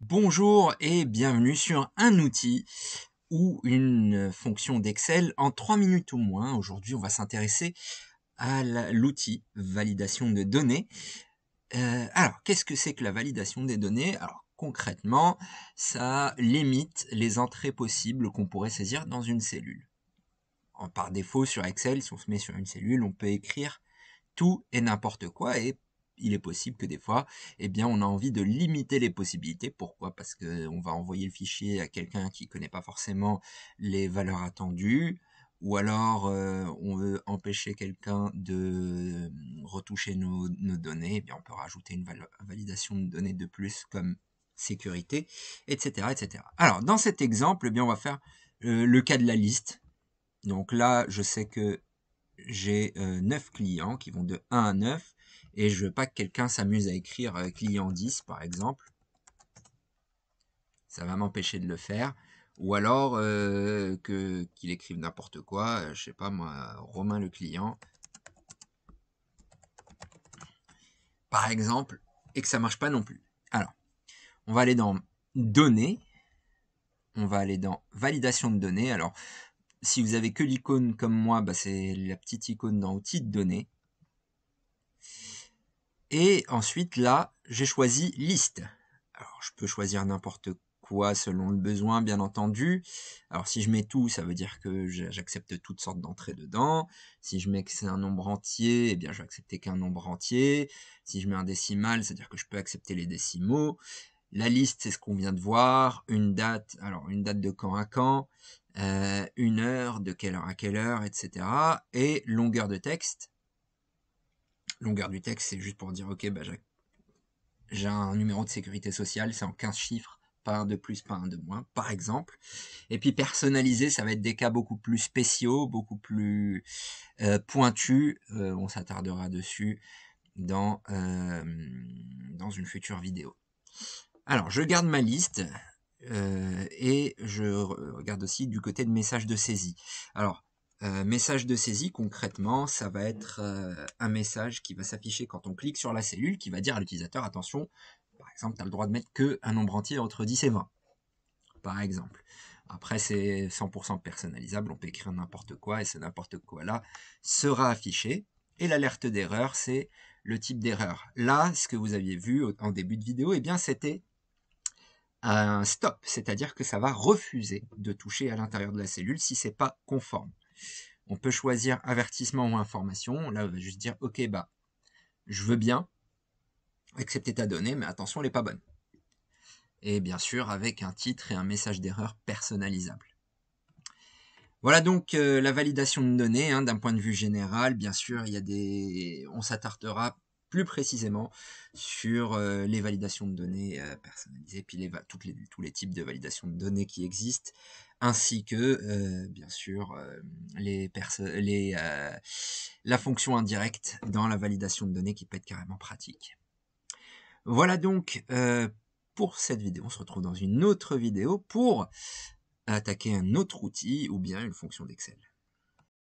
Bonjour et bienvenue sur un outil ou une fonction d'Excel en 3 minutes ou moins. Aujourd'hui, on va s'intéresser à l'outil validation de données. Euh, alors, qu'est-ce que c'est que la validation des données Alors, concrètement, ça limite les entrées possibles qu'on pourrait saisir dans une cellule. par défaut, sur Excel, si on se met sur une cellule, on peut écrire tout et n'importe quoi et il est possible que des fois, eh bien, on a envie de limiter les possibilités. Pourquoi Parce qu'on va envoyer le fichier à quelqu'un qui ne connaît pas forcément les valeurs attendues, ou alors euh, on veut empêcher quelqu'un de retoucher nos, données, eh bien, on peut rajouter une validation de données de plus comme sécurité, etc. etc. Alors, dans cet exemple, eh bien, on va faire euh, le cas de la liste. Donc là, je sais que j'ai 9 euh, clients qui vont de 1 à 9 et je veux pas que quelqu'un s'amuse à écrire euh, client 10 par exemple. Ça va m'empêcher de le faire. Ou alors euh, que qu'il écrive n'importe quoi, je sais pas moi, Romain le client. Par exemple, et que ça marche pas non plus. Alors, on va aller dans données, on va aller dans validation de données. Alors, si vous avez que l'icône comme moi, bah, c'est la petite icône dans outils de données. Et ensuite là, j'ai choisi liste. Alors je peux choisir n'importe quoi selon le besoin, bien entendu. Alors si je mets tout, ça veut dire que j'accepte toutes sortes d'entrées dedans. Si je mets que c'est un nombre entier, eh bien je vais accepter qu'un nombre entier. Si je mets un décimal, c'est-à-dire que je peux accepter les décimaux. La liste, c'est ce qu'on vient de voir. Une date, alors une date de camp à camp, euh, une heure, de quelle heure à quelle heure, etc. Et longueur de texte. Longueur du texte, c'est juste pour dire, ok, bah, j'ai un numéro de sécurité sociale, c'est en 15 chiffres, pas un de plus, pas un de moins, par exemple. Et puis personnalisé, ça va être des cas beaucoup plus spéciaux, beaucoup plus euh, pointus. Euh, on s'attardera dessus dans, dans une future vidéo. Alors, je garde ma liste euh, et je regarde aussi du côté de message de saisie. Alors, euh, message de saisie, concrètement, ça va être euh, un message qui va s'afficher quand on clique sur la cellule, qui va dire à l'utilisateur, attention, par exemple, tu as le droit de mettre qu'un nombre entier entre 10 et 20, par exemple. Après, c'est 100% personnalisable, on peut écrire n'importe quoi, et ce n'importe quoi là sera affiché. Et l'alerte d'erreur, c'est le type d'erreur. Là, ce que vous aviez vu en début de vidéo, eh bien, c'était un stop, c'est-à-dire que ça va refuser de toucher à l'intérieur de la cellule si c'est pas conforme. On peut choisir avertissement ou information. Là, on va juste dire OK, bah, je veux bien accepter ta donnée, mais attention, elle n'est pas bonne. Et bien sûr, avec un titre et un message d'erreur personnalisable. Voilà donc euh, la validation de données hein, d'un point de vue général. Bien sûr, il y a des, on s'attardera plus précisément sur euh, les validations de données euh, personnalisées, puis tous les types de validations de données qui existent, ainsi que, euh, bien sûr, la fonction indirecte dans la validation de données qui peut être carrément pratique. Voilà donc pour cette vidéo. On se retrouve dans une autre vidéo pour attaquer un autre outil ou bien une fonction d'Excel.